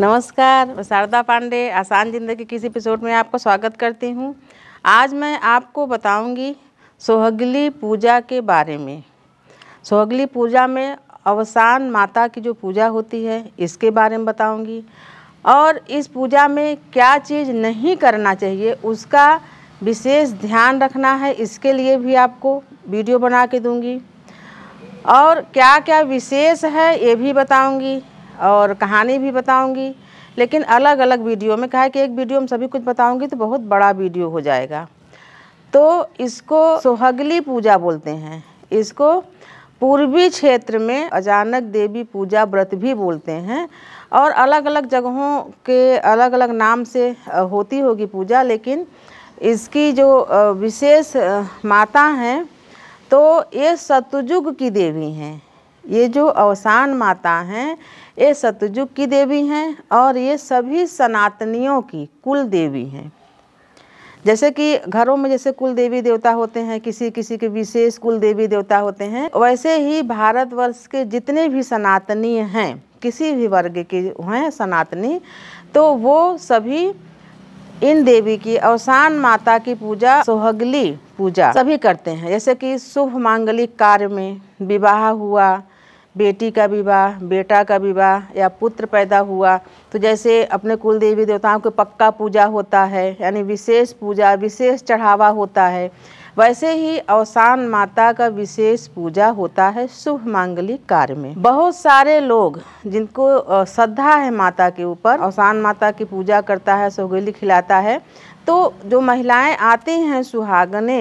नमस्कार मैं शारदा पांडे आसान ज़िंदगी किसी एपिसोड में आपका स्वागत करती हूँ आज मैं आपको बताऊँगी सोहगली पूजा के बारे में सोहगली पूजा में अवसान माता की जो पूजा होती है इसके बारे में बताऊँगी और इस पूजा में क्या चीज़ नहीं करना चाहिए उसका विशेष ध्यान रखना है इसके लिए भी आपको वीडियो बना के दूँगी और क्या क्या विशेष है ये भी बताऊँगी और कहानी भी बताऊंगी लेकिन अलग अलग वीडियो में कहा कि एक वीडियो में सभी कुछ बताऊंगी तो बहुत बड़ा वीडियो हो जाएगा तो इसको सोहगली पूजा बोलते हैं इसको पूर्वी क्षेत्र में अचानक देवी पूजा व्रत भी बोलते हैं और अलग अलग जगहों के अलग अलग नाम से होती होगी पूजा लेकिन इसकी जो विशेष माता हैं तो ये सतयुग की देवी हैं ये जो अवसान माता हैं ये सतयुग की देवी हैं और ये सभी सनातनियों की कुल देवी हैं जैसे कि घरों में जैसे कुल देवी देवता होते हैं किसी किसी के विशेष कुल देवी देवता होते हैं वैसे ही भारतवर्ष के जितने भी सनातनीय हैं किसी भी वर्ग के हैं सनातनी तो वो सभी इन देवी की अवसान माता की पूजा सोहगली पूजा सभी करते हैं जैसे कि शुभ मांगलिक कार्य में विवाह हुआ बेटी का विवाह बेटा का विवाह या पुत्र पैदा हुआ तो जैसे अपने कुल देवी देवताओं को पक्का पूजा होता है यानी विशेष पूजा विशेष चढ़ावा होता है वैसे ही अवसान माता का विशेष पूजा होता है शुभ मांगलिक कार्य में बहुत सारे लोग जिनको श्रद्धा है माता के ऊपर अवसान माता की पूजा करता है सोगली खिलाता है तो जो महिलाएं आती हैं सुहागने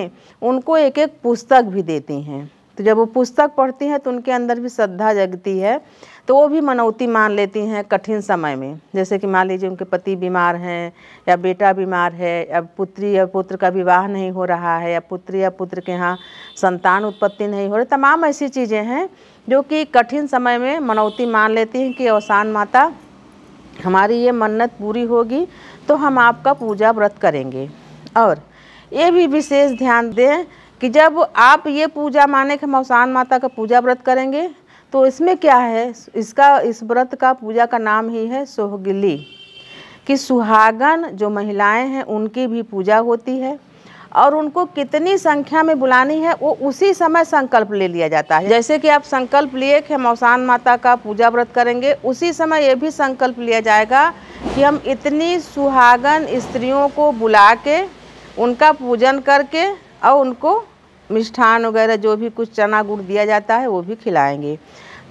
उनको एक एक पुस्तक भी देती हैं तो जब वो पुस्तक पढ़ती हैं तो उनके अंदर भी श्रद्धा जगती है तो वो भी मनौती मान लेती हैं कठिन समय में जैसे कि मान लीजिए उनके पति बीमार हैं या बेटा बीमार है या पुत्री या पुत्र का विवाह नहीं हो रहा है या पुत्री या पुत्र के यहाँ संतान उत्पत्ति नहीं हो रही तमाम ऐसी चीज़ें हैं जो कि कठिन समय में मनौती मान लेती हैं कि अवसान माता हमारी ये मन्नत पूरी होगी तो हम आपका पूजा व्रत करेंगे और ये भी विशेष ध्यान दें कि जब आप ये पूजा माने कि मौसान माता का पूजा व्रत करेंगे तो इसमें क्या है इसका इस व्रत का पूजा का नाम ही है सोहगिली कि सुहागन जो महिलाएं हैं उनकी भी पूजा होती है और उनको कितनी संख्या में बुलानी है वो उसी समय संकल्प ले लिया जाता है जैसे कि आप संकल्प लिए कि हम अवसान माता का पूजा व्रत करेंगे उसी समय ये भी संकल्प लिया जाएगा कि हम इतनी सुहागन स्त्रियों को बुला के उनका पूजन करके और उनको मिष्ठान वगैरह जो भी कुछ चना गुड़ दिया जाता है वो भी खिलाएंगे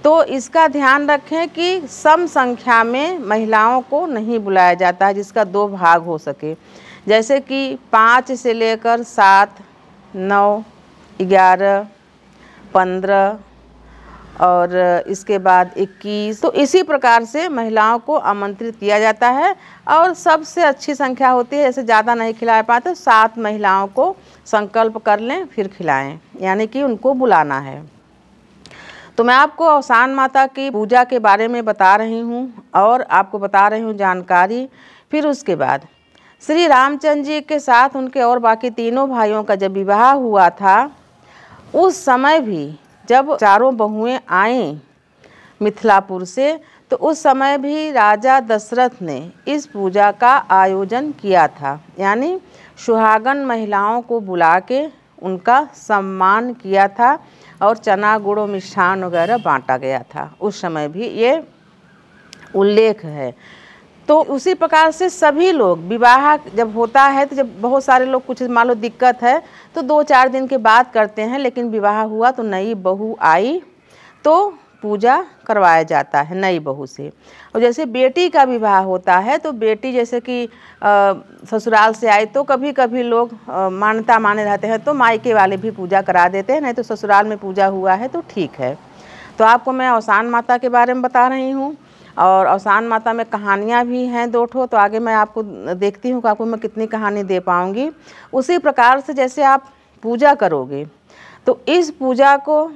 तो इसका ध्यान रखें कि सम संख्या में महिलाओं को नहीं बुलाया जाता है जिसका दो भाग हो सके जैसे कि पाँच से लेकर सात नौ ग्यारह पंद्रह और इसके बाद 21 तो इसी प्रकार से महिलाओं को आमंत्रित किया जाता है और सबसे अच्छी संख्या होती है ऐसे ज़्यादा नहीं खिला पाते सात महिलाओं को संकल्प कर लें फिर खिलाएं यानी कि उनको बुलाना है तो मैं आपको अवसान माता की पूजा के बारे में बता रही हूँ और आपको बता रही हूँ जानकारी फिर उसके बाद श्री रामचंद्र जी के साथ उनके और बाकी तीनों भाइयों का जब विवाह हुआ था उस समय भी जब चारों बहुएं आईं मिथिलापुर से तो उस समय भी राजा दशरथ ने इस पूजा का आयोजन किया था यानी सुहागन महिलाओं को बुला के उनका सम्मान किया था और चना गुड़ों मिष्ठान वगैरह बांटा गया था उस समय भी ये उल्लेख है तो उसी प्रकार से सभी लोग विवाह जब होता है तो जब बहुत सारे लोग कुछ मान लो दिक्कत है तो दो चार दिन के बाद करते हैं लेकिन विवाह हुआ तो नई बहू आई तो पूजा करवाया जाता है नई बहू से और जैसे बेटी का विवाह होता है तो बेटी जैसे कि ससुराल से आई तो कभी कभी लोग मान्यता माने रहते हैं तो मायके वाले भी पूजा करा देते हैं नहीं तो ससुराल में पूजा हुआ है तो ठीक है तो आपको मैं अवसान माता के बारे में बता रही हूँ और अवसान माता में कहानियाँ भी हैं दो ठो तो आगे मैं आपको देखती हूँ कि आपको मैं कितनी कहानी दे पाऊँगी उसी प्रकार से जैसे आप पूजा करोगे तो इस पूजा को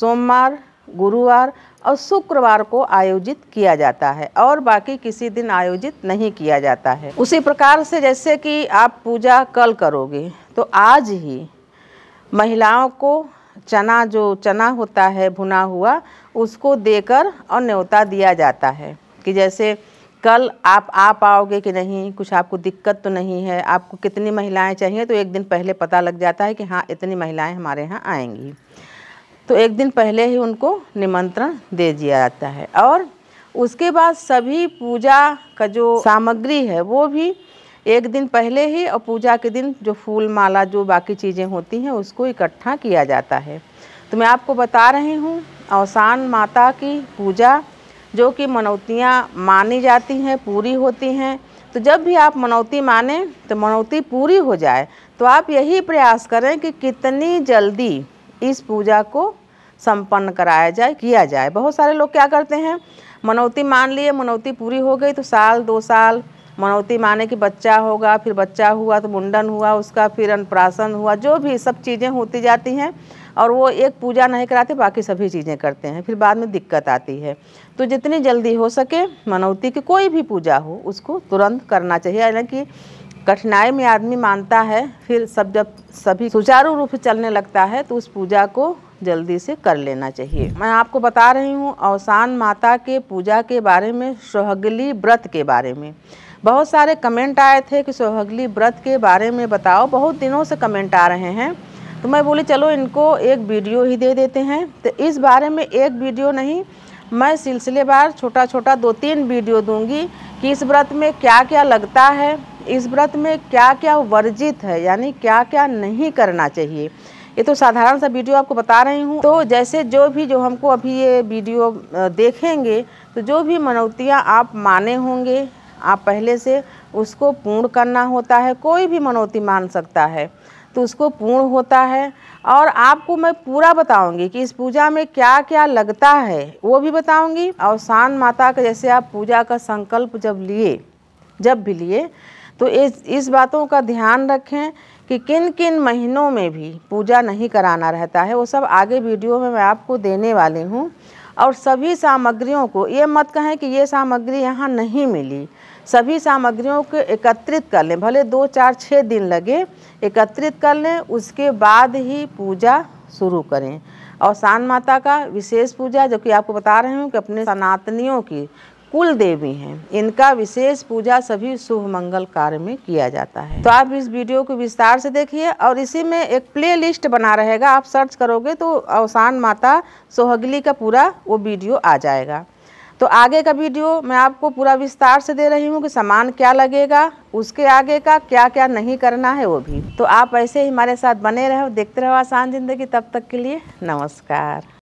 सोमवार गुरुवार और शुक्रवार को आयोजित किया जाता है और बाकी किसी दिन आयोजित नहीं किया जाता है उसी प्रकार से जैसे कि आप पूजा कल करोगे तो आज ही महिलाओं को चना जो चना होता है भुना हुआ उसको देकर और न्योता दिया जाता है कि जैसे कल आप आ पाओगे कि नहीं कुछ आपको दिक्कत तो नहीं है आपको कितनी महिलाएं चाहिए तो एक दिन पहले पता लग जाता है कि हाँ इतनी महिलाएं हमारे यहाँ आएंगी तो एक दिन पहले ही उनको निमंत्रण दे दिया जाता है और उसके बाद सभी पूजा का जो सामग्री है वो भी एक दिन पहले ही और पूजा के दिन जो फूल माला जो बाकी चीज़ें होती हैं उसको इकट्ठा किया जाता है तो मैं आपको बता रही हूँ अवसान माता की पूजा जो कि मनौतियाँ मानी जाती हैं पूरी होती हैं तो जब भी आप मनौती माने तो मनौती पूरी हो जाए तो आप यही प्रयास करें कि कितनी जल्दी इस पूजा को संपन्न कराया जाए किया जाए बहुत सारे लोग क्या करते हैं मनौती मान लिए मनौती पूरी हो गई तो साल दो साल मनौती माने कि बच्चा होगा फिर बच्चा हुआ तो मुंडन हुआ उसका फिर अन्नप्राशन हुआ जो भी सब चीज़ें होती जाती हैं और वो एक पूजा नहीं कराते बाकी सभी चीज़ें करते हैं फिर बाद में दिक्कत आती है तो जितनी जल्दी हो सके मनौती की कोई भी पूजा हो उसको तुरंत करना चाहिए यानी कि कठिनाई में आदमी मानता है फिर सब जब सभी सुचारू रूप से चलने लगता है तो उस पूजा को जल्दी से कर लेना चाहिए मैं आपको बता रही हूँ अवसान माता के पूजा के बारे में सोहगली व्रत के बारे में बहुत सारे कमेंट आए थे कि सोहगली व्रत के बारे में बताओ बहुत दिनों से कमेंट आ रहे हैं तो मैं बोली चलो इनको एक वीडियो ही दे देते हैं तो इस बारे में एक वीडियो नहीं मैं सिलसिलेवार छोटा छोटा दो तीन वीडियो दूंगी कि इस व्रत में क्या क्या लगता है इस व्रत में क्या क्या वर्जित है यानी क्या क्या नहीं करना चाहिए ये तो साधारण सा वीडियो आपको बता रही हूँ तो जैसे जो भी जो हमको अभी ये वीडियो देखेंगे तो जो भी मनौतियाँ आप माने होंगे आप पहले से उसको पूर्ण करना होता है कोई भी मनोती मान सकता है तो उसको पूर्ण होता है और आपको मैं पूरा बताऊंगी कि इस पूजा में क्या क्या लगता है वो भी बताऊंगी और शान माता का जैसे आप पूजा का संकल्प जब लिए जब भी लिए तो इस इस बातों का ध्यान रखें कि किन किन महीनों में भी पूजा नहीं कराना रहता है वो सब आगे वीडियो में मैं आपको देने वाली हूँ और सभी सामग्रियों को ये मत कहें कि ये सामग्री यहाँ नहीं मिली सभी सामग्रियों को एकत्रित कर लें भले दो चार छः दिन लगे एकत्रित कर लें उसके बाद ही पूजा शुरू करें और सान माता का विशेष पूजा जो कि आपको बता रहे हूँ कि अपने सनातनियों की कुल देवी हैं इनका विशेष पूजा सभी शुभ मंगल कार्य में किया जाता है तो आप इस वीडियो को विस्तार से देखिए और इसी में एक प्ले लिस्ट बना रहेगा आप सर्च करोगे तो अवसान माता सोहगली का पूरा वो वीडियो आ जाएगा तो आगे का वीडियो मैं आपको पूरा विस्तार से दे रही हूँ कि सामान क्या लगेगा उसके आगे का क्या क्या नहीं करना है वो भी तो आप ऐसे ही हमारे साथ बने रहो देखते रहो आसान ज़िंदगी तब तक के लिए नमस्कार